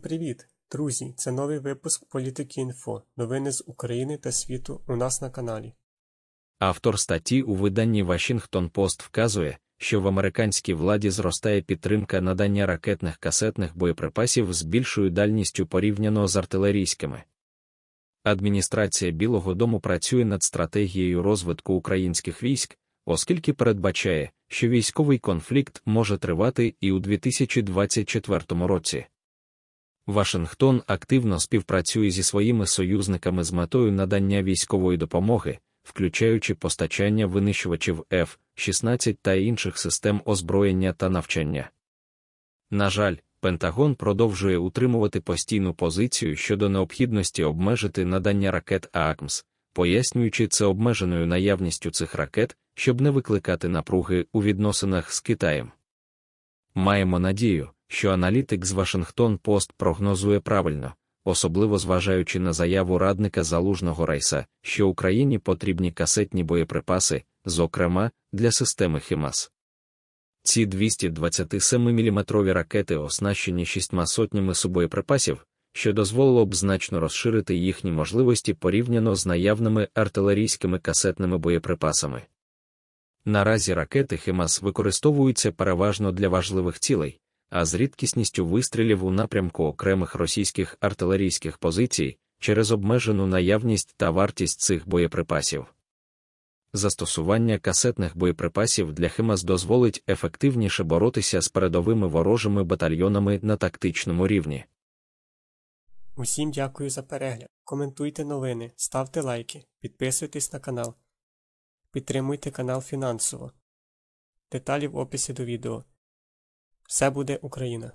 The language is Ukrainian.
Привіт, друзі! Це новий випуск Політики інфо. Новини з України та світу у нас на каналі. Автор статті у виданні Washington Post вказує, що в американській владі зростає підтримка надання ракетних касетних боєприпасів з більшою дальністю порівняно з артилерійськими. Адміністрація Білого Дому працює над стратегією розвитку українських військ, оскільки передбачає, що військовий конфлікт може тривати і у 2024 році. Вашингтон активно співпрацює зі своїми союзниками з метою надання військової допомоги, включаючи постачання винищувачів F-16 та інших систем озброєння та навчання. На жаль, Пентагон продовжує утримувати постійну позицію щодо необхідності обмежити надання ракет ААКМС, пояснюючи це обмеженою наявністю цих ракет, щоб не викликати напруги у відносинах з Китаєм. Маємо надію що аналітик з Вашингтон Пост прогнозує правильно, особливо зважаючи на заяву радника залужного рейса, що Україні потрібні касетні боєприпаси, зокрема для системи Хімас. Ці 227-мм ракети оснащені шістьма сотнями субоєприпасів, що дозволило б значно розширити їхні можливості порівняно з наявними артилерійськими касетними боєприпасами. Наразі ракети Хемас використовуються переважно для важливих цілей, а з рідкісністю вистрілів у напрямку окремих російських артилерійських позицій через обмежену наявність та вартість цих боєприпасів. Застосування касетних боєприпасів для ХИМАС дозволить ефективніше боротися з передовими ворожими батальйонами на тактичному рівні. Усім дякую за перегляд. Коментуйте новини, ставте лайки, підписуйтесь на канал. Підтримуйте канал фінансово. Деталі в описі до відео. Все буде Україна!